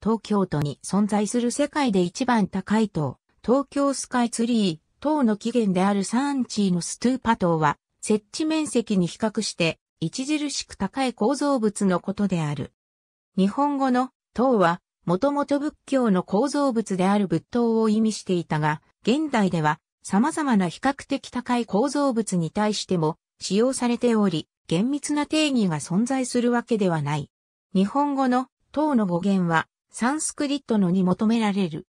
東京都に存在する世界で一番高い塔、東京スカイツリー、塔の起源であるサンチーのストゥーパ塔は、設置面積に比較して、著しく高い構造物のことである。日本語の塔は、もともと仏教の構造物である仏塔を意味していたが、現代では様々な比較的高い構造物に対しても使用されており、厳密な定義が存在するわけではない。日本語の塔の語源はサンスクリットのに求められる。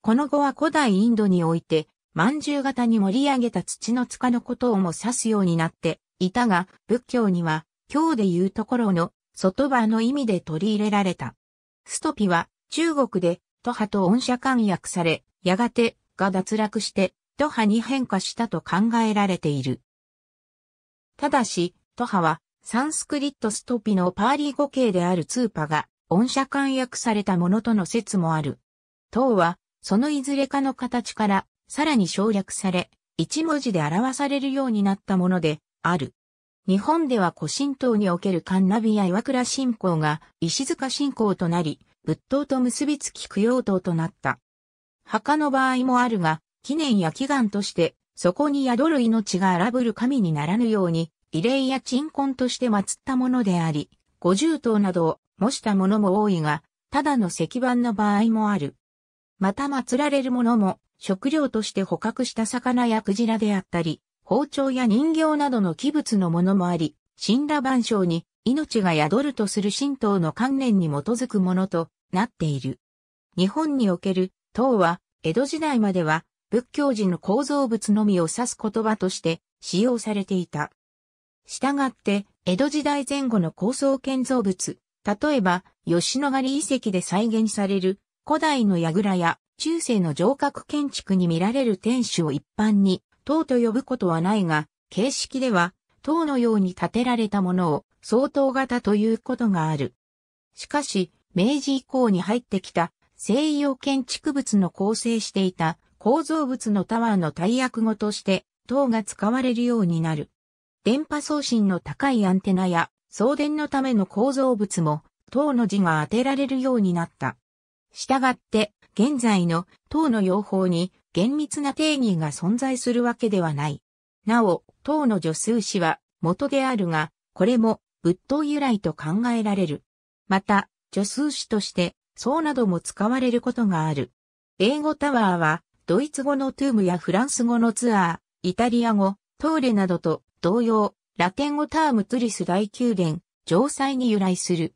この語は古代インドにおいて、万獣型に盛り上げた土の塚のことをも指すようになっていたが、仏教には、今日でいうところの外場の意味で取り入れられた。ストピは中国で都派と音社間訳され、やがてが脱落して都派に変化したと考えられている。ただし、都派はサンスクリットストピのパーリー語形であるツーパが恩社間約されたものとの説もある。唐は、そのいずれかの形から、さらに省略され、一文字で表されるようになったもので、ある。日本では古神道におけるカンナビや岩倉信仰が石塚信仰となり、仏塔と結びつき供養塔となった。墓の場合もあるが、記念や祈願として、そこに宿る命が荒ぶる神にならぬように、慰霊や鎮魂として祀ったものであり、五重塔などを模したものも多いが、ただの石板の場合もある。また祀られるものも、食料として捕獲した魚やクジラであったり、包丁や人形などの器物のものもあり、神羅万象に命が宿るとする神道の観念に基づくものとなっている。日本における塔は、江戸時代までは仏教寺の構造物のみを指す言葉として使用されていた。したがって、江戸時代前後の構想建造物、例えば、吉野ヶ里遺跡で再現される古代の櫓や中世の城郭建築に見られる天守を一般に塔と呼ぶことはないが、形式では塔のように建てられたものを相当型ということがある。しかし、明治以降に入ってきた西洋建築物の構成していた構造物のタワーの大役語として塔が使われるようになる。電波送信の高いアンテナや送電のための構造物も、塔の字が当てられるようになった。したがって、現在の塔の用法に厳密な定義が存在するわけではない。なお、塔の助数詞は元であるが、これも仏塔由来と考えられる。また、助数詞として、そうなども使われることがある。英語タワーは、ドイツ語のトゥームやフランス語のツアー、イタリア語、トーレなどと同様、ラテン語タームトゥリス大宮殿、城塞に由来する。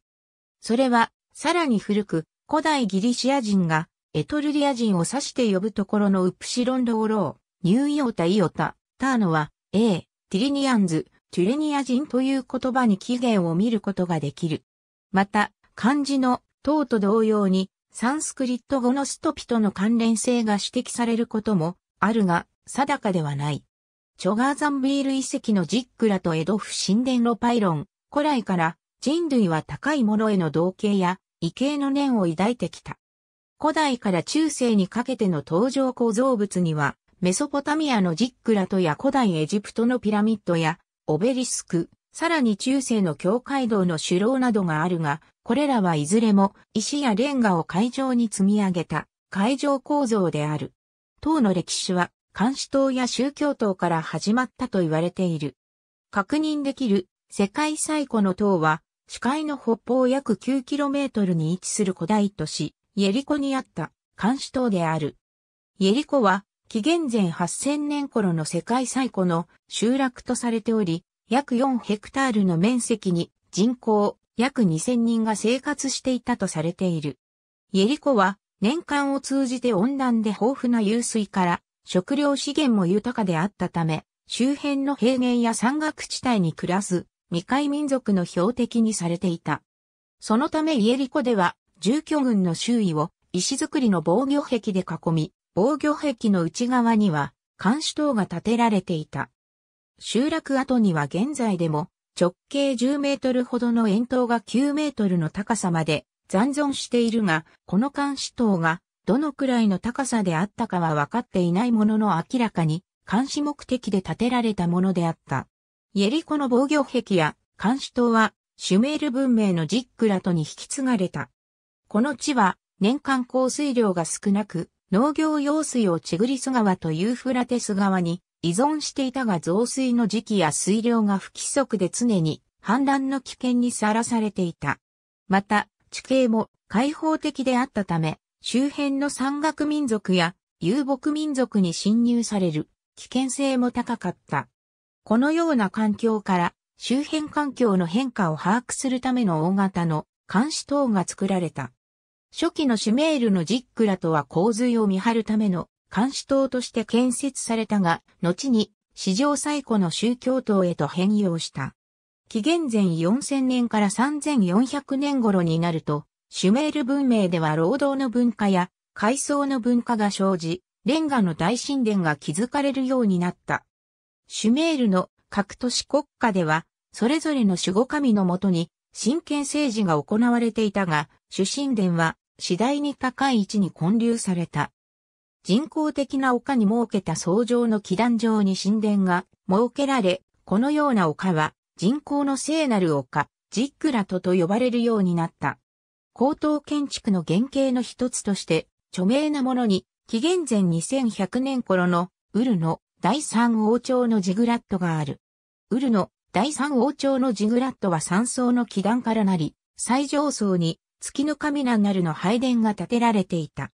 それは、さらに古く、古代ギリシア人が、エトルリア人を指して呼ぶところのウプシロンドオロー、ニューイオタイオタ、ターノは、A、ティリニアンズ、テュレニア人という言葉に起源を見ることができる。また、漢字の、唐と同様に、サンスクリット語のストピとの関連性が指摘されることもあるが、定かではない。チョガーザンビール遺跡のジックラとエドフ神殿ロパイロン、古来から人類は高いものへの同型や異形の念を抱いてきた。古代から中世にかけての登場構造物には、メソポタミアのジックラとや古代エジプトのピラミッドやオベリスク、さらに中世の境界堂の首楼などがあるが、これらはいずれも石やレンガを海上に積み上げた海上構造である。唐の歴史は監視党や宗教党から始まったと言われている。確認できる世界最古の塔は、視界の北方約 9km に位置する古代都市、イエリコにあった監視塔である。イエリコは、紀元前8000年頃の世界最古の集落とされており、約4ヘクタールの面積に人口約2000人が生活していたとされている。イエリコは年間を通じて温暖で豊富な湧水から食料資源も豊かであったため、周辺の平原や山岳地帯に暮らす未開民族の標的にされていた。そのためイエリコでは、住居群の周囲を石造りの防御壁で囲み、防御壁の内側には監視塔が建てられていた。集落跡には現在でも直径10メートルほどの円筒が9メートルの高さまで残存しているが、この監視塔がどのくらいの高さであったかは分かっていないものの明らかに監視目的で建てられたものであった。イエリコの防御壁や監視塔はシュメール文明のジックラトに引き継がれた。この地は年間降水量が少なく農業用水をチグリス川とユーフラテス川に依存していたが増水の時期や水量が不規則で常に氾濫の危険にさらされていた。また地形も開放的であったため周辺の山岳民族や遊牧民族に侵入される危険性も高かった。このような環境から周辺環境の変化を把握するための大型の監視塔が作られた。初期のシュメールのジックラとは洪水を見張るための監視塔として建設されたが、後に史上最古の宗教塔へと変容した。紀元前4000年から3400年頃になると、シュメール文明では労働の文化や階層の文化が生じ、レンガの大神殿が築かれるようになった。シュメールの各都市国家では、それぞれの守護神のもとに、神権政治が行われていたが、主神殿は次第に高い位置に建立された。人工的な丘に設けた層上の祈壇上に神殿が設けられ、このような丘は人工の聖なる丘、ジックラトと呼ばれるようになった。高等建築の原型の一つとして、著名なものに、紀元前2100年頃の、ウルの第三王朝のジグラットがある。ウルの第三王朝のジグラットは三層の基壇からなり、最上層に月の神ナンナルの拝殿が建てられていた。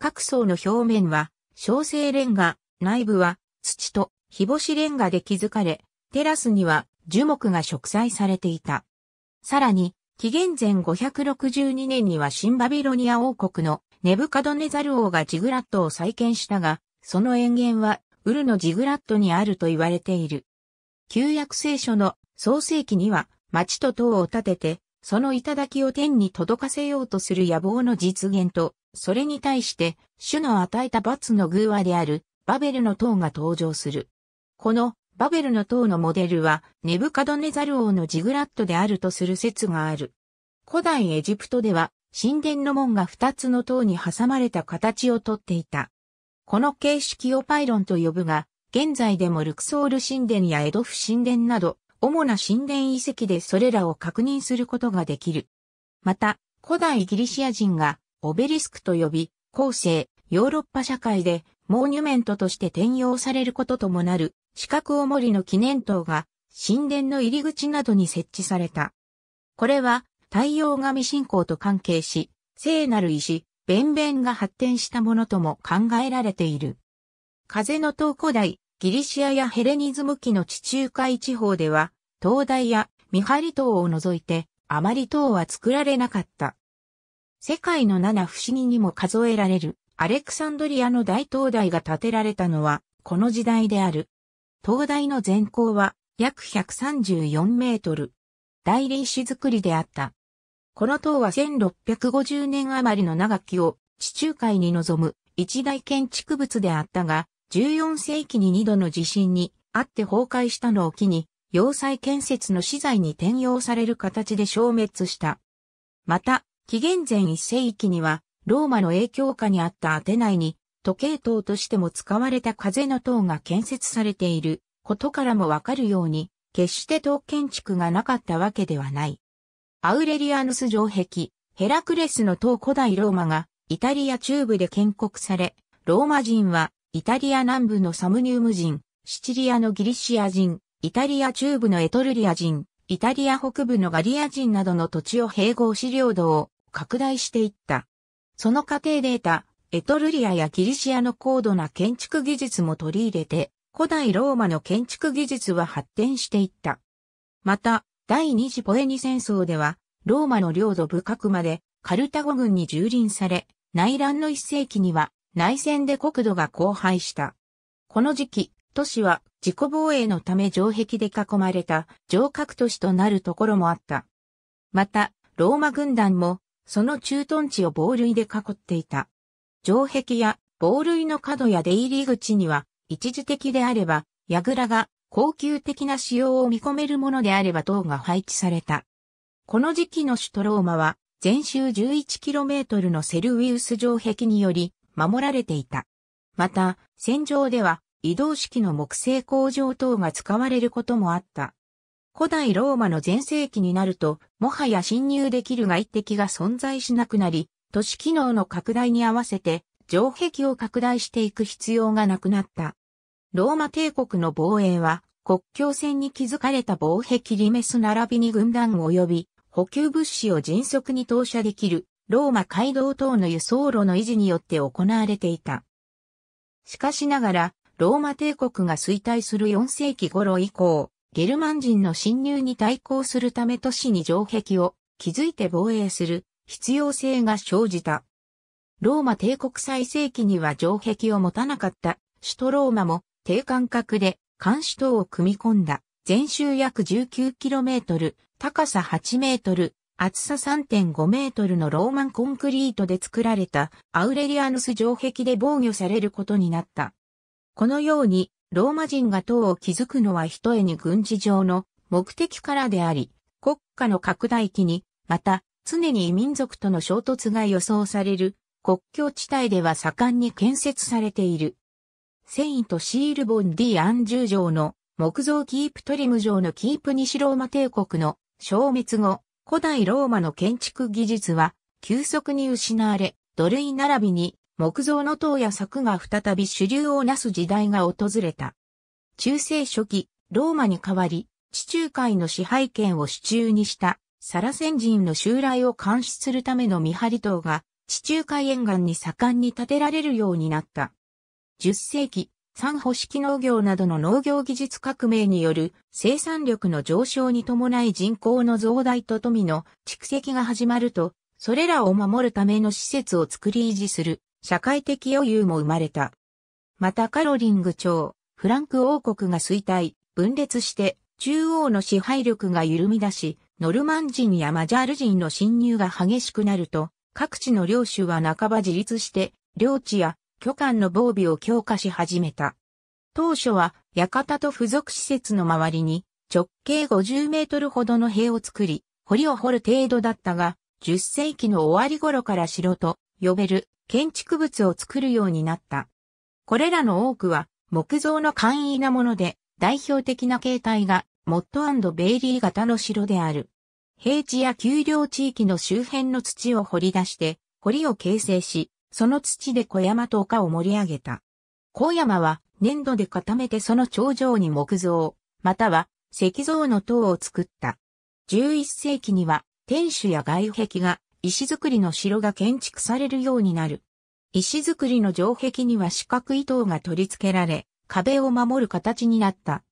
各層の表面は小生レンガ、内部は土と日干しレンガで築かれ、テラスには樹木が植栽されていた。さらに紀元前562年には新バビロニア王国のネブカドネザル王がジグラットを再建したが、その塩原はウルのジグラットにあると言われている。旧約聖書の創世記には町と塔を建てて、その頂を天に届かせようとする野望の実現と、それに対して、主の与えた罰の偶話である、バベルの塔が登場する。このバベルの塔のモデルはネブカドネザル王のジグラットであるとする説がある。古代エジプトでは神殿の門が2つの塔に挟まれた形をとっていた。この形式をパイロンと呼ぶが、現在でもルクソール神殿やエドフ神殿など、主な神殿遺跡でそれらを確認することができる。また、古代ギリシア人がオベリスクと呼び、後世、ヨーロッパ社会でモーニュメントとして転用されることともなる四角おもりの記念塔が神殿の入り口などに設置された。これは太陽神信仰と関係し、聖なる石、弁弁が発展したものとも考えられている。風の塔古代、ギリシアやヘレニズム期の地中海地方では、灯台や見張り塔を除いて、あまり塔は作られなかった。世界の七不思議にも数えられる、アレクサンドリアの大灯台が建てられたのは、この時代である。灯台の全高は約134メートル。大理石造りであった。この塔は1650年余りの長きを地中海に臨む一大建築物であったが、14世紀に2度の地震にあって崩壊したのを機に、要塞建設の資材に転用される形で消滅した。また、紀元前1世紀には、ローマの影響下にあったアテナイに時計塔としても使われた風の塔が建設されていることからもわかるように、決して塔建築がなかったわけではない。アウレリアヌス城壁、ヘラクレスの塔古代ローマがイタリア中部で建国され、ローマ人はイタリア南部のサムニウム人、シチリアのギリシア人、イタリア中部のエトルリア人、イタリア北部のガリア人などの土地を併合し領土を拡大していった。その過程で得たエトルリアやギリシアの高度な建築技術も取り入れて、古代ローマの建築技術は発展していった。また、第二次ポエニ戦争では、ローマの領土部格までカルタゴ軍に蹂躙され、内乱の一世紀には内戦で国土が荒廃した。この時期、都市は自己防衛のため城壁で囲まれた城郭都市となるところもあった。また、ローマ軍団もその駐屯地を防塁で囲っていた。城壁や防類の角や出入り口には、一時的であれば、櫓が恒久的な使用を見込めるものであれば塔が配置された。この時期の首都ローマは、全周 11km のセルウィウス城壁により、守られていた。また、戦場では、移動式の木製工場等が使われることもあった。古代ローマの前世紀になると、もはや侵入できる外敵が存在しなくなり、都市機能の拡大に合わせて城壁を拡大していく必要がなくなった。ローマ帝国の防衛は国境線に築かれた防壁リメス並びに軍団及び補給物資を迅速に投射できるローマ街道等の輸送路の維持によって行われていた。しかしながら、ローマ帝国が衰退する4世紀頃以降、ゲルマン人の侵入に対抗するため都市に城壁を築いて防衛する必要性が生じた。ローマ帝国最盛期には城壁を持たなかった首都ローマも低間隔で監視塔を組み込んだ全周約 19km、高さ 8m、厚さ 3.5m のローマンコンクリートで作られたアウレリアヌス城壁で防御されることになった。このようにローマ人が塔を築くのは一重に軍事上の目的からであり、国家の拡大期に、また常に異民族との衝突が予想される国境地帯では盛んに建設されている。セイント・シール・ボン・ディ・アンジュ城の木造キープ・トリム城のキープ西ローマ帝国の消滅後、古代ローマの建築技術は急速に失われ、土塁並びに木造の塔や柵が再び主流をなす時代が訪れた。中世初期、ローマに代わり、地中海の支配権を手中にしたサラセン人の襲来を監視するための見張り塔が地中海沿岸に盛んに建てられるようになった。10世紀、産保式農業などの農業技術革命による生産力の上昇に伴い人口の増大と富の蓄積が始まると、それらを守るための施設を作り維持する社会的余裕も生まれた。またカロリング朝、フランク王国が衰退、分裂して中央の支配力が緩み出し、ノルマン人やマジャール人の侵入が激しくなると、各地の領主は半ば自立して、領地や巨漢の防備を強化し始めた。当初は、館と付属施設の周りに、直径50メートルほどの塀を作り、堀を掘る程度だったが、10世紀の終わり頃から城と呼べる建築物を作るようになった。これらの多くは木造の簡易なもので代表的な形態がモッドベイリー型の城である。平地や丘陵地域の周辺の土を掘り出して、堀を形成し、その土で小山と丘を盛り上げた。小山は粘土で固めてその頂上に木造、または石像の塔を作った。11世紀には天守や外壁が石造りの城が建築されるようになる。石造りの城壁には四角い塔が取り付けられ、壁を守る形になった。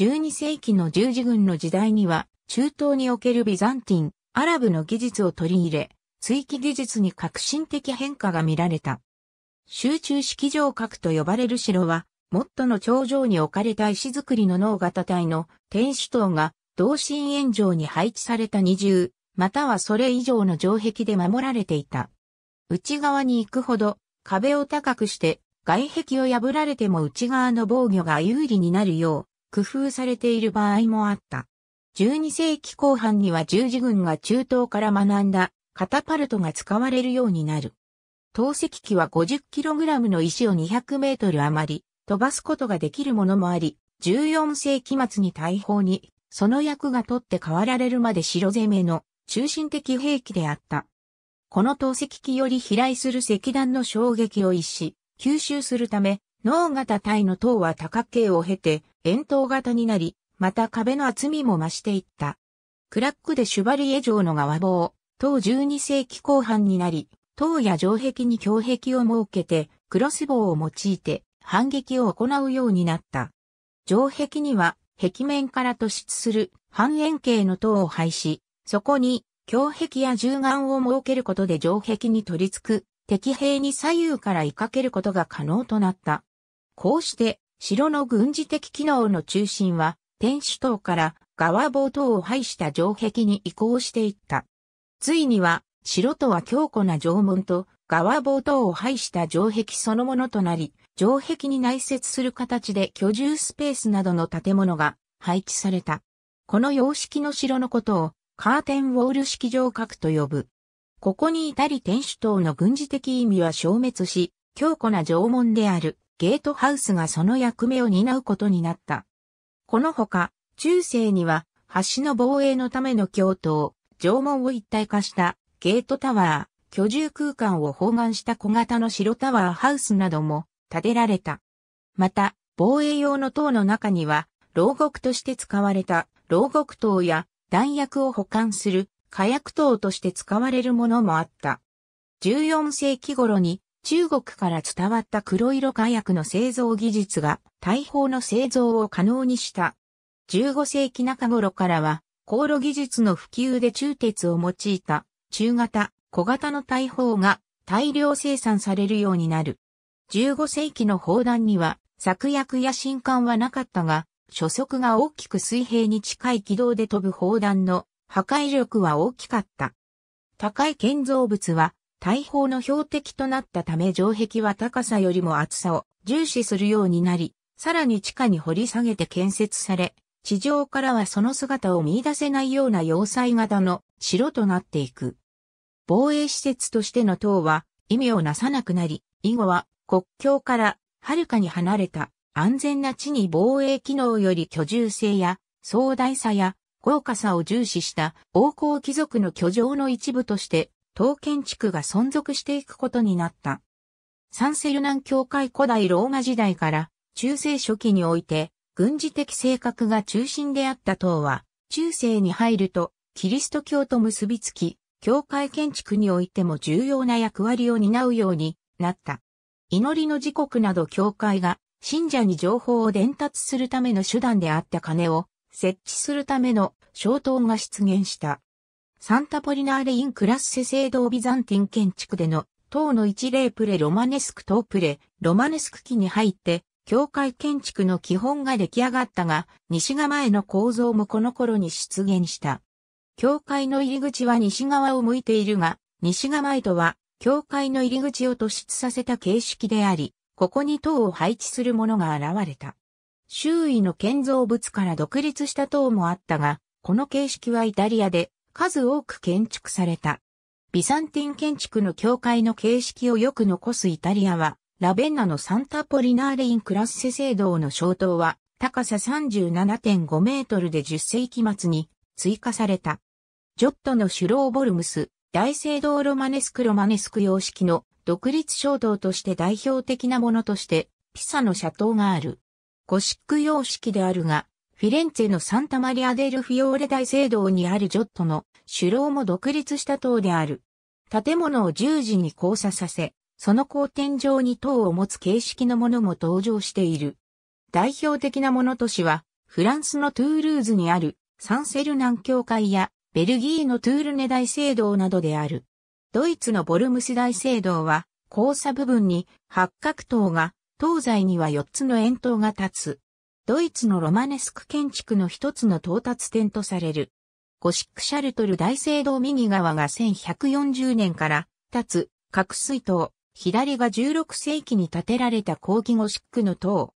12世紀の十字軍の時代には、中東におけるビザンティン、アラブの技術を取り入れ、追記技術に革新的変化が見られた。集中式城郭と呼ばれる城は、モットの頂上に置かれた石造りの脳型体の天主塔が同心円状に配置された二重、またはそれ以上の城壁で守られていた。内側に行くほど壁を高くして外壁を破られても内側の防御が有利になるよう工夫されている場合もあった。12世紀後半には十字軍が中東から学んだカタパルトが使われるようになる。投石機は 50kg の石を 200m 余り飛ばすことができるものもあり、14世紀末に大砲にその役が取って代わられるまで城攻めの中心的兵器であった。この投石機より飛来する石弾の衝撃を一し、吸収するため、脳型体の塔は多角形を経て、円筒型になり、また壁の厚みも増していった。クラックでシュバリエ城の側棒、塔12世紀後半になり、塔や城壁に城壁を設けて、クロス棒を用いて反撃を行うようになった。城壁には、壁面から突出する半円形の塔を配し、そこに、城壁や銃眼を設けることで城壁に取り付く、敵兵に左右から追いかけることが可能となった。こうして、城の軍事的機能の中心は、天守塔から側棒等を排した城壁に移行していった。ついには、城とは強固な城門と、側棒等を排した城壁そのものとなり、城壁に内接する形で居住スペースなどの建物が配置された。この様式の城のことを、カーテンウォール式城郭と呼ぶ。ここに至り天守塔の軍事的意味は消滅し、強固な城門であるゲートハウスがその役目を担うことになった。このほか、中世には橋の防衛のための教頭、城門を一体化したゲートタワー、居住空間を包含した小型の白タワーハウスなども建てられた。また、防衛用の塔の中には、牢獄として使われた牢獄塔や弾薬を保管する火薬塔として使われるものもあった。14世紀頃に中国から伝わった黒色火薬の製造技術が大砲の製造を可能にした。15世紀中頃からは、航路技術の普及で中鉄を用いた中型、小型の大砲が大量生産されるようになる。15世紀の砲弾には作薬や新艦はなかったが、初速が大きく水平に近い軌道で飛ぶ砲弾の破壊力は大きかった。高い建造物は大砲の標的となったため城壁は高さよりも厚さを重視するようになり、さらに地下に掘り下げて建設され、地上からはその姿を見出せないような要塞型の城となっていく。防衛施設としての塔は意味をなさなくなり、以後は国境から遥かに離れた安全な地に防衛機能より居住性や壮大さや豪華さを重視した王侯貴族の居城の一部として当建築が存続していくことになった。サンセルナン教会古代ローマ時代から中世初期において軍事的性格が中心であった党は中世に入るとキリスト教と結びつき、教会建築においても重要な役割を担うようになった。祈りの時刻など教会が信者に情報を伝達するための手段であった金を設置するための消灯が出現した。サンタポリナーレインクラッセ聖堂ビザンティン建築での塔の一例プレロマネスク塔プレロマネスク期に入って教会建築の基本が出来上がったが西側への構造もこの頃に出現した。教会の入り口は西側を向いているが西側へとは教会の入り口を突出させた形式であり、ここに塔を配置するものが現れた。周囲の建造物から独立した塔もあったが、この形式はイタリアで数多く建築された。ビサンティン建築の教会の形式をよく残すイタリアは、ラベンナのサンタポリナーレインクラッセ聖堂の小塔は、高さ37.5メートルで10世紀末に追加された。ジョットのシュローボルムス、大聖堂ロマネスクロマネスク様式の独立小塔として代表的なものとして、ピサの斜塔がある。ゴシック様式であるが、フィレンツェのサンタマリアデルフィオーレ大聖堂にあるジョットの首楼も独立した塔である。建物を十字に交差させ、その後天上に塔を持つ形式のものも登場している。代表的なものとしは、フランスのトゥールーズにあるサンセル南教会やベルギーのトゥールネ大聖堂などである。ドイツのボルムス大聖堂は、交差部分に八角塔が、東西には四つの円塔が立つ。ドイツのロマネスク建築の一つの到達点とされる。ゴシックシャルトル大聖堂右側が1140年から立つ角水塔、左が16世紀に建てられた後期ゴシックの塔。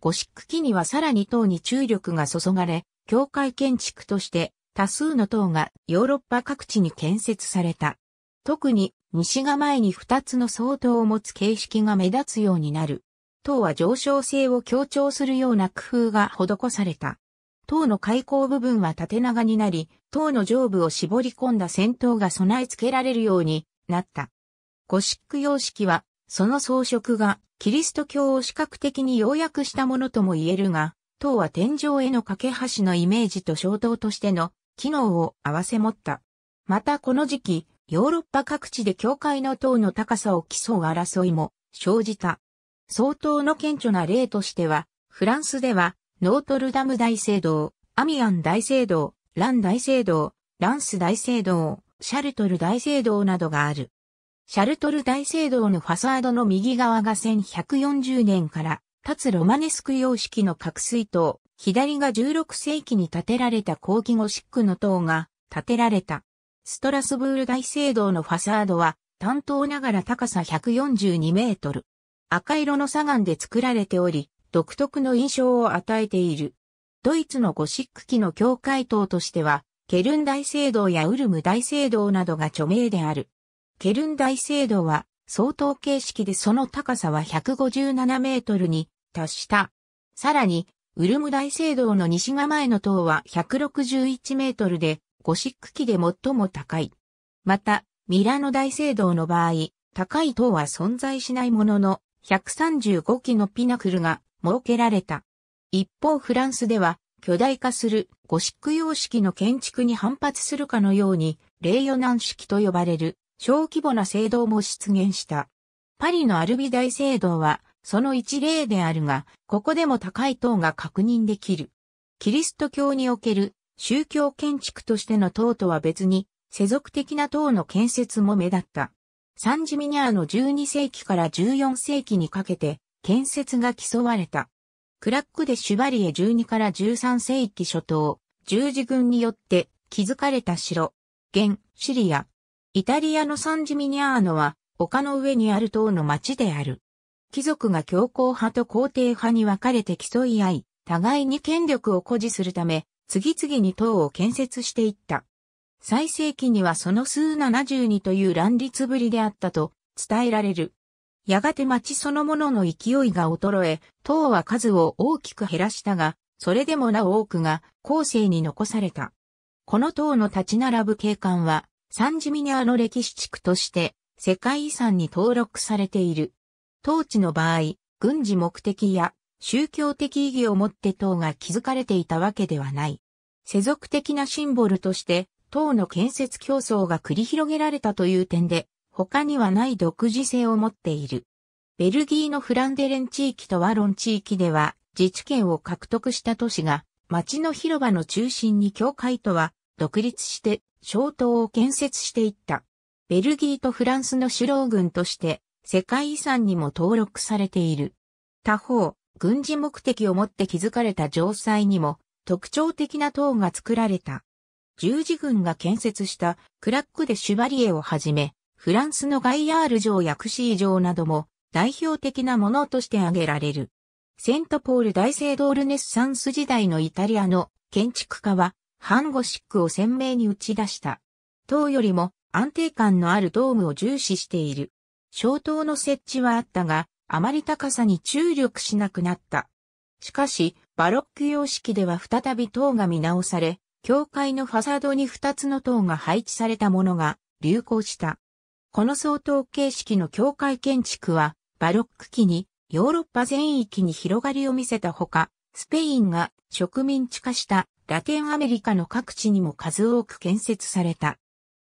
ゴシック期にはさらに塔に注力が注がれ、教会建築として多数の塔がヨーロッパ各地に建設された。特に西が前に2つの総塔を持つ形式が目立つようになる。塔は上昇性を強調するような工夫が施された。塔の開口部分は縦長になり、塔の上部を絞り込んだ戦闘が備え付けられるようになった。ゴシック様式は、その装飾がキリスト教を視覚的に要約したものとも言えるが、塔は天井への架け橋のイメージと衝動としての機能を合わせ持った。またこの時期、ヨーロッパ各地で教会の塔の高さを競う争いも生じた。相当の顕著な例としては、フランスでは、ノートルダム大聖堂、アミアン大聖堂、ラン大聖堂、ランス大聖堂、シャルトル大聖堂などがある。シャルトル大聖堂のファサードの右側が1140年から立つロマネスク様式の角水塔、左が16世紀に建てられた後期ゴシックの塔が建てられた。ストラスブール大聖堂のファサードは、担当ながら高さ142メートル、赤色の砂岩で作られており、独特の印象を与えている。ドイツのゴシック期の教会塔としては、ケルン大聖堂やウルム大聖堂などが著名である。ケルン大聖堂は、相当形式でその高さは157メートルに達した。さらに、ウルム大聖堂の西側えの塔は161メートルで、ゴシック期で最も高い。また、ミラノ大聖堂の場合、高い塔は存在しないものの、135基のピナクルが設けられた。一方フランスでは巨大化するゴシック様式の建築に反発するかのように、レイヨナン式と呼ばれる小規模な聖堂も出現した。パリのアルビ大聖堂はその一例であるが、ここでも高い塔が確認できる。キリスト教における宗教建築としての塔とは別に、世俗的な塔の建設も目立った。サンジミニャーの12世紀から14世紀にかけて建設が競われた。クラックでシュバリエ12から13世紀初頭、十字軍によって築かれた城、現、シリア。イタリアのサンジミニャーノは丘の上にある塔の町である。貴族が強硬派と皇帝派に分かれて競い合い、互いに権力を誇示するため、次々に塔を建設していった。最盛期にはその数72という乱立ぶりであったと伝えられる。やがて町そのものの勢いが衰え、塔は数を大きく減らしたが、それでもなお多くが後世に残された。この塔の立ち並ぶ景観は、サンジミニアの歴史地区として世界遺産に登録されている。当地の場合、軍事目的や宗教的意義を持って塔が築かれていたわけではない。世俗的なシンボルとして等の建設競争が繰り広げられたという点で、他にはない独自性を持っている。ベルギーのフランデレン地域とワロン地域では、自治権を獲得した都市が、町の広場の中心に教会とは、独立して、小島を建設していった。ベルギーとフランスの首脳軍として、世界遺産にも登録されている。他方、軍事目的をもって築かれた城塞にも、特徴的な塔が作られた。十字軍が建設したクラック・でシュバリエをはじめ、フランスのガイヤール城やクシー城なども代表的なものとして挙げられる。セントポール大聖堂ルネッサンス時代のイタリアの建築家はハンゴシックを鮮明に打ち出した。塔よりも安定感のあるドームを重視している。小塔の設置はあったが、あまり高さに注力しなくなった。しかし、バロック様式では再び塔が見直され、教会のファサードに2つの塔が配置されたものが流行した。この相当形式の教会建築は、バロック期にヨーロッパ全域に広がりを見せたほか、スペインが植民地化したラテンアメリカの各地にも数多く建設された。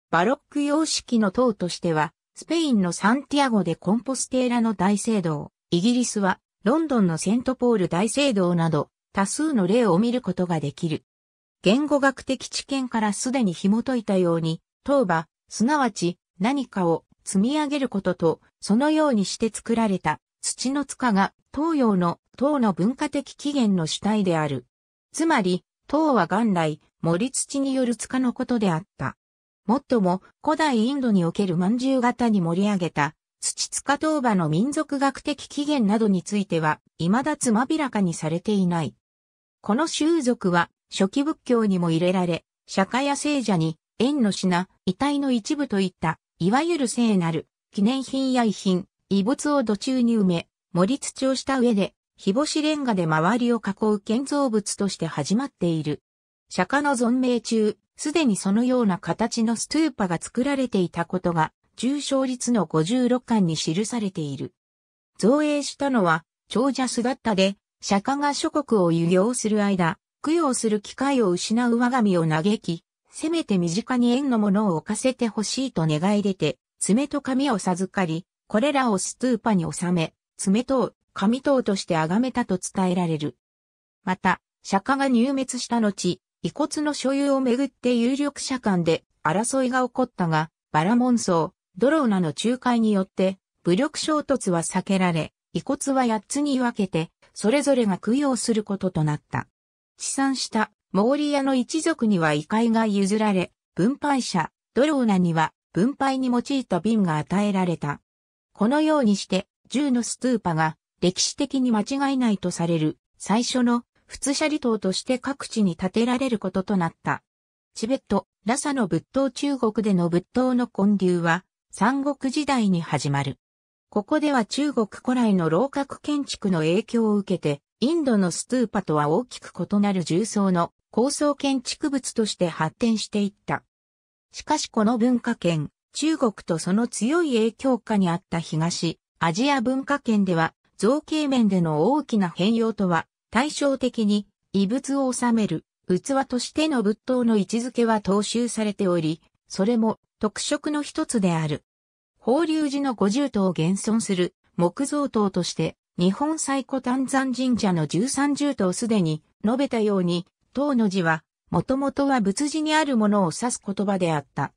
バロック様式の塔としては、スペインのサンティアゴでコンポステーラの大聖堂、イギリスはロンドンのセントポール大聖堂など多数の例を見ることができる。言語学的知見からすでに紐解いたように、当場、すなわち何かを積み上げることと、そのようにして作られた土の塚が東洋の塔の文化的起源の主体である。つまり、塔は元来森土による塚のことであった。もっとも古代インドにおける饅頭型に盛り上げた土塚塔場の民族学的起源などについては未だつまびらかにされていない。この習俗は初期仏教にも入れられ、釈迦や聖者に、縁の品、遺体の一部といった、いわゆる聖なる、記念品や遺品、遺物を土中に埋め、盛り土をした上で、日干しレンガで周りを囲う建造物として始まっている。釈迦の存命中、すでにそのような形のストゥーパが作られていたことが、重症率の56巻に記されている。造営したのは、長者スで、釈迦が諸国を遊行する間、供養する機会を失う我が身を嘆き、せめて身近に縁のものを置かせてほしいと願い出て、爪と髪を授かり、これらをストゥーパに収め、爪等、神等として崇めたと伝えられる。また、釈迦が入滅した後、遺骨の所有をめぐって有力者間で争いが起こったが、バラモン僧、ドローナの仲介によって、武力衝突は避けられ、遺骨は8つに分けて、それぞれが供養することとなった。地産したモーリアの一族には異界が譲られ、分配者、ドローナには分配に用いた瓶が与えられた。このようにして、銃のストゥーパが歴史的に間違いないとされる最初の仏舎離島として各地に建てられることとなった。チベット、ラサの仏塔中国での仏塔の混流は、三国時代に始まる。ここでは中国古来の楼閣建築の影響を受けて、インドのストゥーパとは大きく異なる重層の高層建築物として発展していった。しかしこの文化圏、中国とその強い影響下にあった東、アジア文化圏では造形面での大きな変容とは対照的に異物を収める器としての仏塔の位置づけは踏襲されており、それも特色の一つである。法隆寺の五重塔を現存する木造塔として日本最古丹山神社の十三重とすでに述べたように、唐の字は、もともとは仏寺にあるものを指す言葉であった。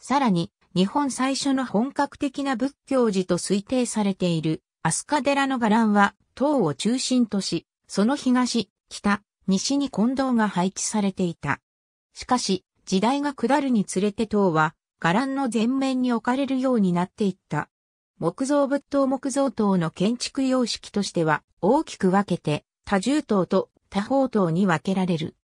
さらに、日本最初の本格的な仏教寺と推定されている、飛鳥寺の伽藍は、唐を中心とし、その東、北、西に近藤が配置されていた。しかし、時代が下るにつれて唐は、伽藍の前面に置かれるようになっていった。木造仏塔木造塔の建築様式としては大きく分けて多重塔と多方塔に分けられる。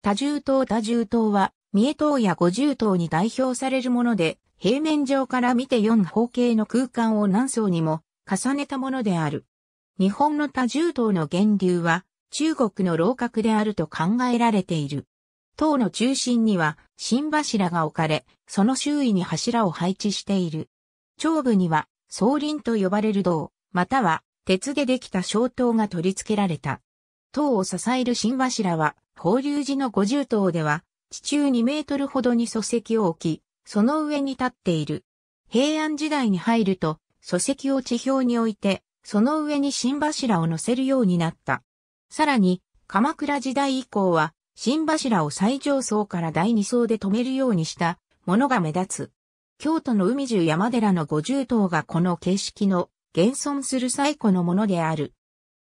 多重塔多重塔は三重塔や五重塔に代表されるもので平面上から見て四方形の空間を何層にも重ねたものである。日本の多重塔の源流は中国の楼閣であると考えられている。塔の中心には新柱が置かれ、その周囲に柱を配置している。長部には総輪と呼ばれる銅、または鉄でできた小塔が取り付けられた。塔を支える新柱は、法隆寺の五重塔では、地中2メートルほどに礎石を置き、その上に立っている。平安時代に入ると、礎石を地表に置いて、その上に新柱を乗せるようになった。さらに、鎌倉時代以降は、新柱を最上層から第二層で止めるようにしたものが目立つ。京都の海中山寺の五重塔がこの形式の現存する最古のものである。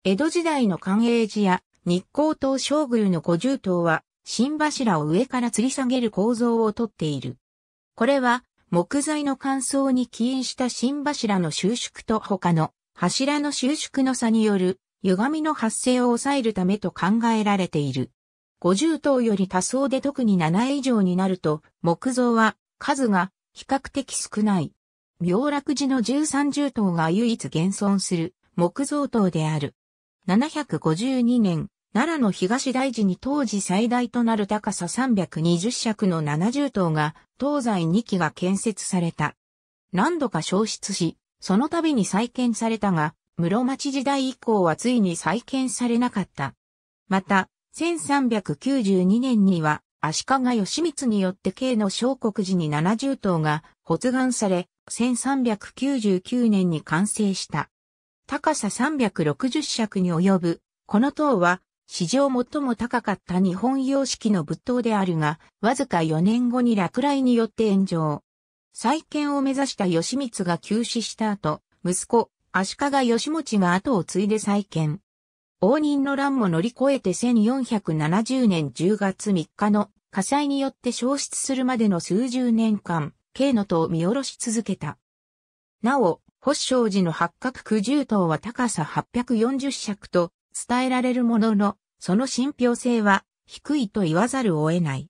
江戸時代の寛永寺や日光東将宮の五重塔は、新柱を上から吊り下げる構造をとっている。これは、木材の乾燥に起因した新柱の収縮と他の柱の収縮の差による歪みの発生を抑えるためと考えられている。五重塔より多層で特に7以上になると、木造は数が比較的少ない。妙楽寺の十三重塔が唯一現存する木造塔である。752年、奈良の東大寺に当時最大となる高さ320尺の七十塔が東西2基が建設された。何度か消失し、その度に再建されたが、室町時代以降はついに再建されなかった。また、1392年には足利義満によって慶の小国寺に70頭が発願され、1399年に完成した。高さ360尺に及ぶ、この塔は、史上最も高かった日本様式の仏塔であるが、わずか4年後に落雷によって炎上。再建を目指した義満が急死した後、息子、足利義持が後を継いで再建。応仁の乱も乗り越えて1470年10月3日の火災によって消失するまでの数十年間、軽の塔を見下ろし続けた。なお、保証寺の八角九十塔は高さ840尺と伝えられるものの、その信憑性は低いと言わざるを得ない。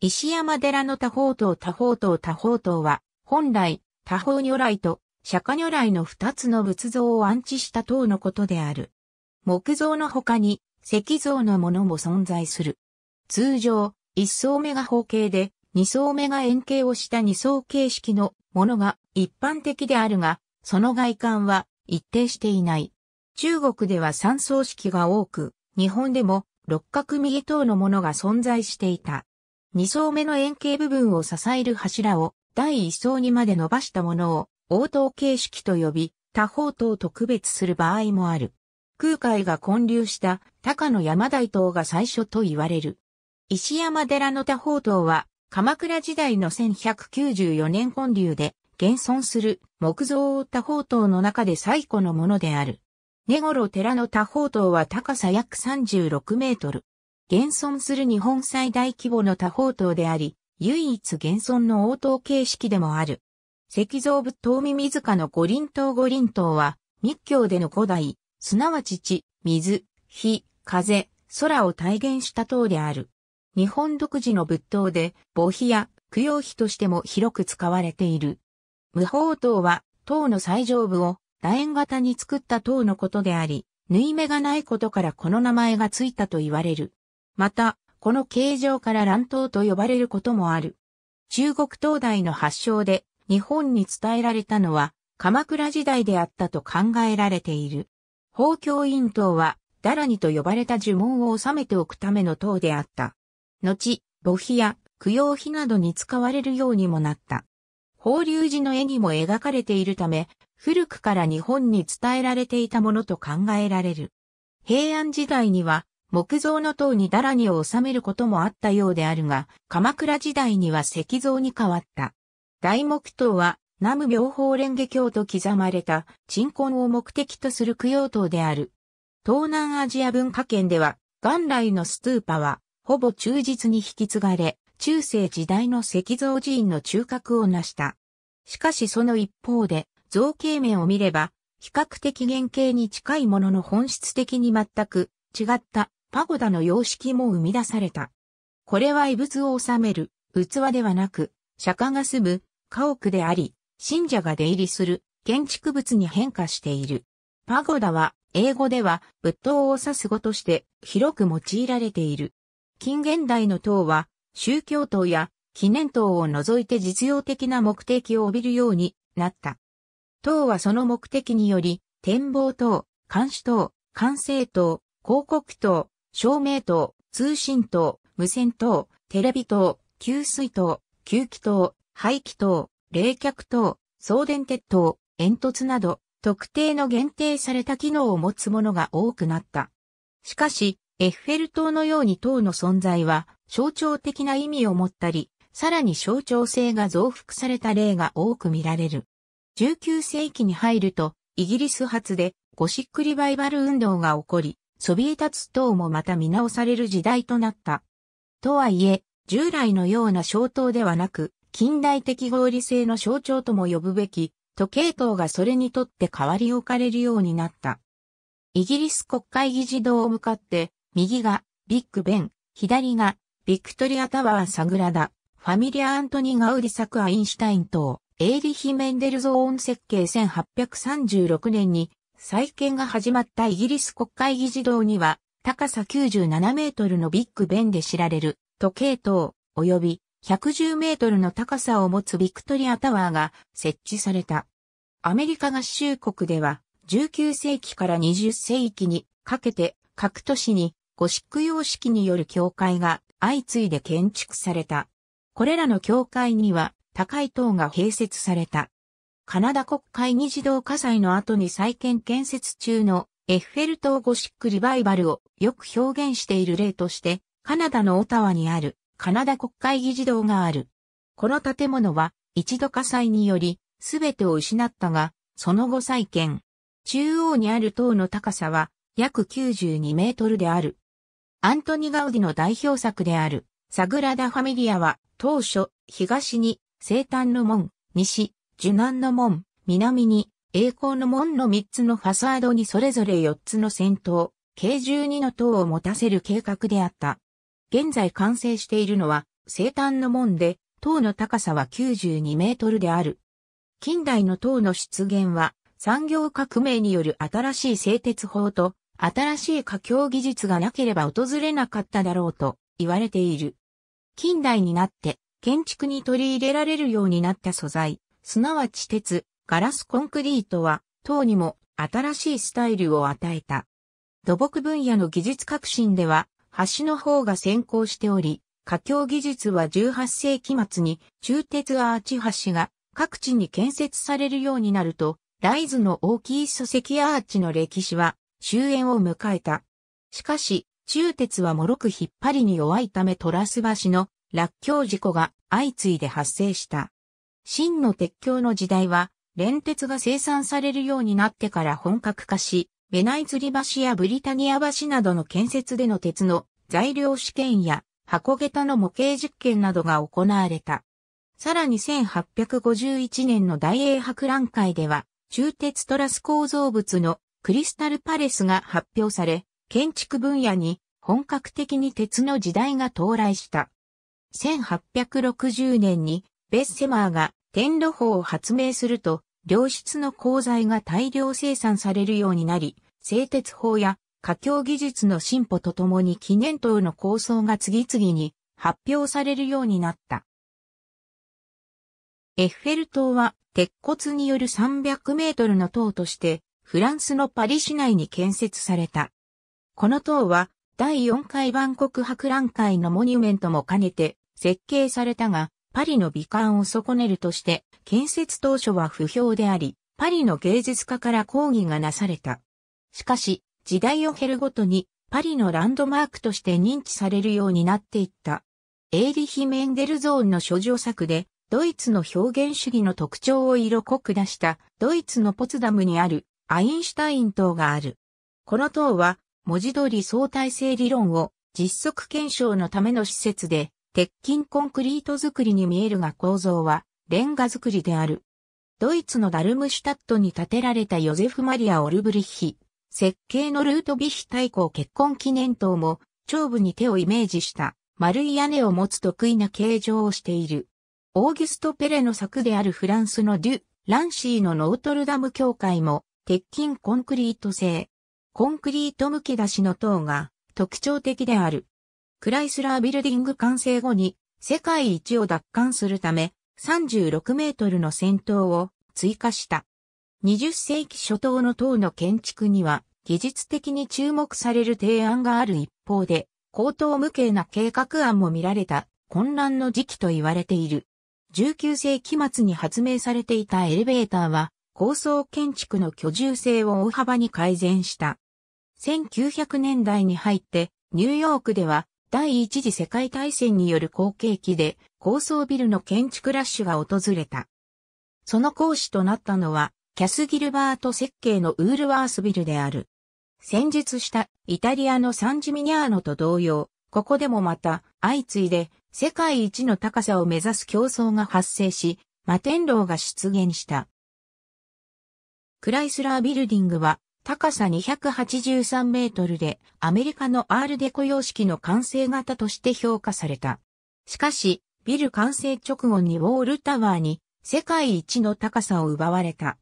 石山寺の多方塔多方塔多方塔は、本来、多方如来と釈迦如来の二つの仏像を安置した塔のことである。木造の他に石像のものも存在する。通常、1層目が方形で、2層目が円形をした2層形式のものが一般的であるが、その外観は一定していない。中国では3層式が多く、日本でも六角右等のものが存在していた。2層目の円形部分を支える柱を第1層にまで伸ばしたものを応答形式と呼び、他方等と区別する場合もある。空海が混流した高野山大等が最初と言われる。石山寺の多宝塔は、鎌倉時代の1194年本流で、現存する木造多宝塔の中で最古のものである。根頃寺の多宝塔は高さ約36メートル。現存する日本最大規模の多宝塔であり、唯一現存の応答形式でもある。石像仏塔水塚の五輪塔五輪塔は、密教での古代、すなわち地、水、火、風、空を体現した塔である。日本独自の仏塔で、墓碑や供養碑としても広く使われている。無法塔は、塔の最上部を楕円型に作った塔のことであり、縫い目がないことからこの名前がついたと言われる。また、この形状から乱塔と呼ばれることもある。中国東大の発祥で日本に伝えられたのは鎌倉時代であったと考えられている。宝教院塔はダラニと呼ばれた呪文を収めておくための塔であった。後、墓碑や供養碑などに使われるようにもなった。法隆寺の絵にも描かれているため、古くから日本に伝えられていたものと考えられる。平安時代には、木造の塔にダラニを収めることもあったようであるが、鎌倉時代には石像に変わった。大木塔は、南無妙法蓮華経と刻まれた、鎮魂を目的とする供養塔である。東南アジア文化圏では、元来のストゥーパは、ほぼ忠実に引き継がれ、中世時代の石造寺院の中核を成した。しかしその一方で、造形面を見れば、比較的原型に近いものの本質的に全く違ったパゴダの様式も生み出された。これは異物を収める器ではなく、釈迦が住む家屋であり、信者が出入りする建築物に変化している。パゴダは英語では仏塔を指す語として広く用いられている。近現代の塔は、宗教塔や記念塔を除いて実用的な目的を帯びるようになった。塔はその目的により、展望塔、監視塔、管制塔、広告塔、照明塔、通信塔、無線塔、テレビ塔、給水塔、吸気塔、排気塔、冷却塔、送電鉄塔、煙突など、特定の限定された機能を持つものが多くなった。しかし、エッフェル塔のように塔の存在は象徴的な意味を持ったり、さらに象徴性が増幅された例が多く見られる。19世紀に入ると、イギリス発でゴシックリバイバル運動が起こり、そびえ立つ塔もまた見直される時代となった。とはいえ、従来のような象徴ではなく、近代的合理性の象徴とも呼ぶべき、時計塔がそれにとって代わり置かれるようになった。イギリス国会議事堂を向かって、右がビッグベン、左がビクトリアタワーサグラダ、ファミリア・アントニ・ガウディサク・アインシュタイン等、エイリヒ・メンデルゾーン設計1836年に再建が始まったイギリス国会議事堂には、高さ97メートルのビッグベンで知られる時計塔、及び110メートルの高さを持つビクトリアタワーが設置された。アメリカ合衆国では19世紀から20世紀にかけて各都市にゴシック様式による教会が相次いで建築された。これらの教会には高い塔が併設された。カナダ国会議事堂火災の後に再建建設中のエッフェル塔ゴシックリバイバルをよく表現している例として、カナダのオタワにあるカナダ国会議事堂がある。この建物は一度火災により全てを失ったが、その後再建。中央にある塔の高さは約92メートルである。アントニ・ガウディの代表作である、サグラダ・ファミリアは、当初、東に、生誕の門、西、受難の門、南に、栄光の門の3つのファサードにそれぞれ4つの戦闘、計12の塔を持たせる計画であった。現在完成しているのは、生誕の門で、塔の高さは92メートルである。近代の塔の出現は、産業革命による新しい製鉄法と新しい佳境技術がなければ訪れなかっただろうと言われている。近代になって建築に取り入れられるようになった素材、すなわち鉄、ガラスコンクリートは、等にも新しいスタイルを与えた。土木分野の技術革新では、橋の方が先行しており、架橋技術は18世紀末に中鉄アーチ橋が各地に建設されるようになると、ライズの大きい礎石アーチの歴史は終焉を迎えた。しかし、中鉄はもろく引っ張りに弱いためトラス橋の落橋事故が相次いで発生した。真の鉄橋の時代は、連鉄が生産されるようになってから本格化し、ベナイズリ橋やブリタニア橋などの建設での鉄の材料試験や箱桁の模型実験などが行われた。さらに1851年の大英博覧会では、中鉄トラス構造物のクリスタルパレスが発表され、建築分野に本格的に鉄の時代が到来した。1860年にベッセマーが天路法を発明すると、良質の鋼材が大量生産されるようになり、製鉄法や架橋技術の進歩とともに記念塔の構想が次々に発表されるようになった。エッフェル塔は鉄骨による300メートルの塔としてフランスのパリ市内に建設された。この塔は、第4回万国博覧会のモニュメントも兼ねて設計されたが、パリの美観を損ねるとして、建設当初は不評であり、パリの芸術家から抗議がなされた。しかし、時代を経るごとに、パリのランドマークとして認知されるようになっていった。エイリヒ・メンデルゾーンの諸女作で、ドイツの表現主義の特徴を色濃く出した、ドイツのポツダムにあるアインシュタイン等がある。この塔は、文字通り相対性理論を実測検証のための施設で、鉄筋コンクリート作りに見えるが構造は、レンガ作りである。ドイツのダルムシュタットに建てられたヨゼフ・マリア・オルブリッヒ、設計のルートビヒ対抗結婚記念塔も、頂部に手をイメージした丸い屋根を持つ得意な形状をしている。オーギュスト・ペレの作であるフランスのデュ・ランシーのノートルダム教会も鉄筋コンクリート製。コンクリート剥き出しの塔が特徴的である。クライスラービルディング完成後に世界一を奪還するため36メートルの戦闘を追加した。20世紀初頭の塔の建築には技術的に注目される提案がある一方で、高等無形な計画案も見られた混乱の時期と言われている。19世紀末に発明されていたエレベーターは高層建築の居住性を大幅に改善した。1900年代に入ってニューヨークでは第一次世界大戦による後継期で高層ビルの建築ラッシュが訪れた。その講師となったのはキャス・ギルバート設計のウールワースビルである。先述したイタリアのサンジミニャーノと同様、ここでもまた相次いで世界一の高さを目指す競争が発生し、摩天楼が出現した。クライスラービルディングは高さ283メートルでアメリカのアールデコ様式の完成型として評価された。しかし、ビル完成直後にウォールタワーに世界一の高さを奪われた。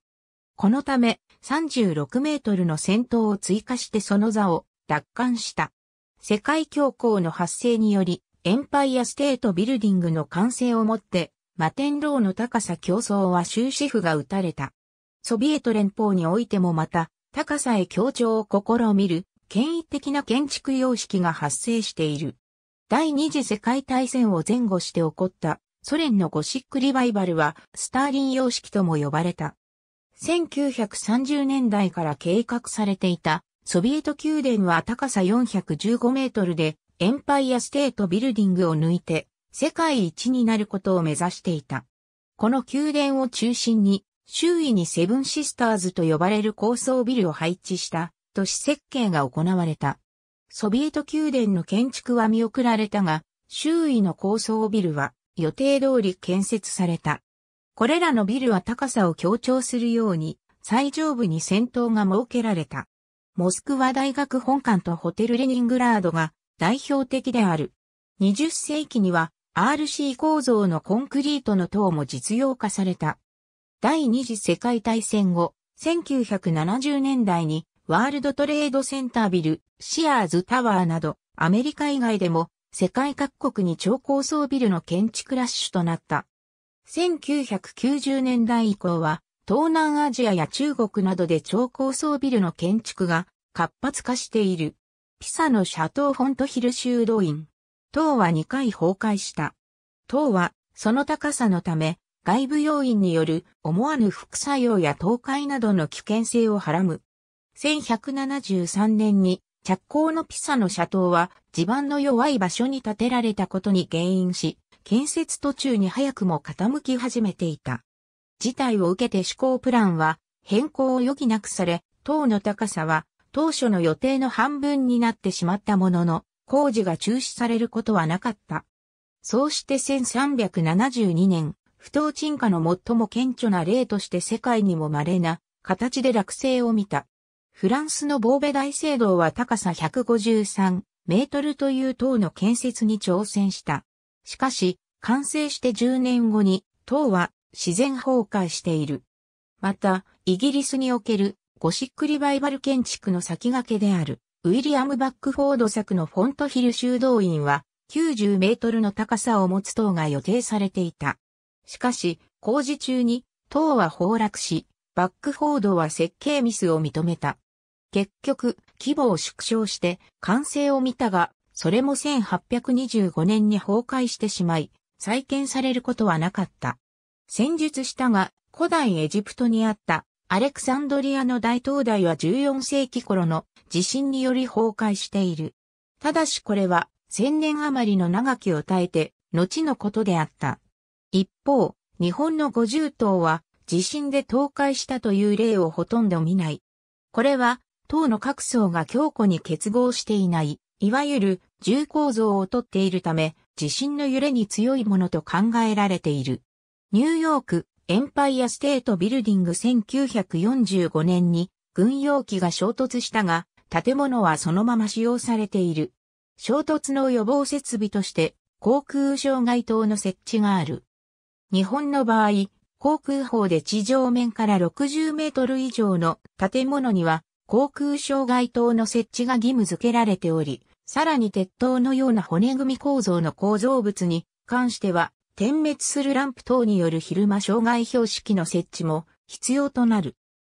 このため36メートルの戦闘を追加してその座を奪還した。世界恐慌の発生によりエンパイアステートビルディングの完成をもってマテンローの高さ競争は終止符が打たれた。ソビエト連邦においてもまた、高さへ強調を試みる、権威的な建築様式が発生している。第二次世界大戦を前後して起こったソ連のゴシックリバイバルはスターリン様式とも呼ばれた。1930年代から計画されていたソビエト宮殿は高さ415メートルでエンパイアステートビルディングを抜いて世界一になることを目指していた。この宮殿を中心に周囲にセブンシスターズと呼ばれる高層ビルを配置した都市設計が行われた。ソビエト宮殿の建築は見送られたが、周囲の高層ビルは予定通り建設された。これらのビルは高さを強調するように最上部に戦闘が設けられた。モスクワ大学本館とホテルレニングラードが代表的である。20世紀には RC 構造のコンクリートの塔も実用化された。第二次世界大戦後、1970年代にワールドトレードセンタービル、シアーズタワーなど、アメリカ以外でも世界各国に超高層ビルの建築ラッシュとなった。1990年代以降は、東南アジアや中国などで超高層ビルの建築が活発化している。ピサのシャトーフォントヒル修道院。塔は2回崩壊した。塔は、その高さのため、外部要因による思わぬ副作用や倒壊などの危険性をはらむ。1173年に着工のピサの斜塔は地盤の弱い場所に建てられたことに原因し、建設途中に早くも傾き始めていた。事態を受けて施行プランは変更を余儀なくされ、塔の高さは当初の予定の半分になってしまったものの、工事が中止されることはなかった。そうして1372年、不当沈下の最も顕著な例として世界にも稀な形で落成を見た。フランスのボーベ大聖堂は高さ153メートルという塔の建設に挑戦した。しかし、完成して10年後に塔は自然崩壊している。また、イギリスにおけるゴシックリバイバル建築の先駆けであるウィリアム・バックフォード作のフォントヒル修道院は90メートルの高さを持つ塔が予定されていた。しかし、工事中に、塔は崩落し、バックフォードは設計ミスを認めた。結局、規模を縮小して完成を見たが、それも1825年に崩壊してしまい、再建されることはなかった。戦術したが、古代エジプトにあったアレクサンドリアの大灯台は14世紀頃の地震により崩壊している。ただしこれは1000年余りの長きを耐えて、後のことであった。一方、日本の50棟は地震で倒壊したという例をほとんど見ない。これは、塔の各層が強固に結合していない、いわゆる重構造をとっているため、地震の揺れに強いものと考えられている。ニューヨーク、エンパイアステートビルディング1945年に軍用機が衝突したが、建物はそのまま使用されている。衝突の予防設備として、航空障害灯の設置がある。日本の場合、航空法で地上面から60メートル以上の建物には航空障害灯の設置が義務付けられており、さらに鉄塔のような骨組み構造の構造物に関しては、点滅するランプ等による昼間障害標識の設置も必要となる。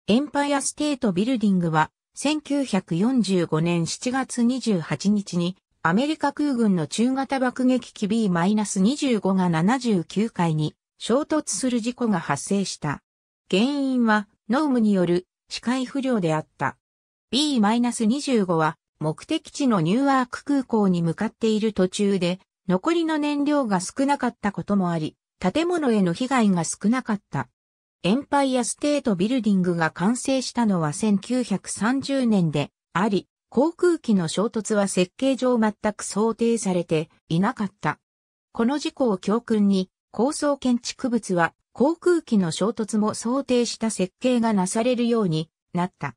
エンパイアステートビルディングは、1945年7月28日に、アメリカ空軍の中型爆撃機 B-25 が79階に衝突する事故が発生した。原因は、ノームによる視界不良であった。B-25 は、目的地のニューアーク空港に向かっている途中で、残りの燃料が少なかったこともあり、建物への被害が少なかった。エンパイアステートビルディングが完成したのは1930年であり、航空機の衝突は設計上全く想定されていなかった。この事故を教訓に高層建築物は航空機の衝突も想定した設計がなされるようになった。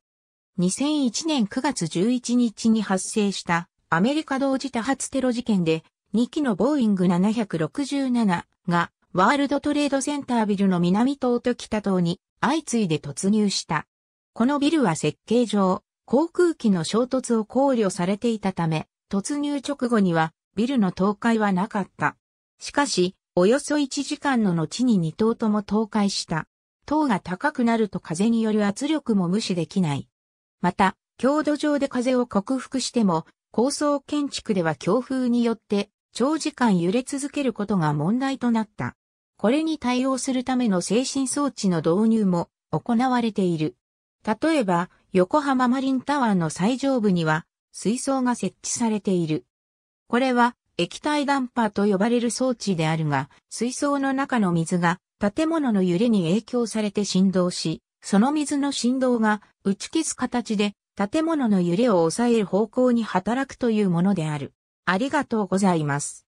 2001年9月11日に発生したアメリカ同時多発テロ事件で2機のボーイング767がワールドトレードセンタービルの南棟と北棟に相次いで突入した。このビルは設計上航空機の衝突を考慮されていたため突入直後にはビルの倒壊はなかった。しかしおよそ1時間の後に2頭とも倒壊した。塔が高くなると風による圧力も無視できない。また、強度上で風を克服しても、高層建築では強風によって長時間揺れ続けることが問題となった。これに対応するための精神装置の導入も行われている。例えば、横浜マリンタワーの最上部には水槽が設置されている。これは液体ダンパーと呼ばれる装置であるが、水槽の中の水が建物の揺れに影響されて振動し、その水の振動が打ち消す形で建物の揺れを抑える方向に働くというものである。ありがとうございます。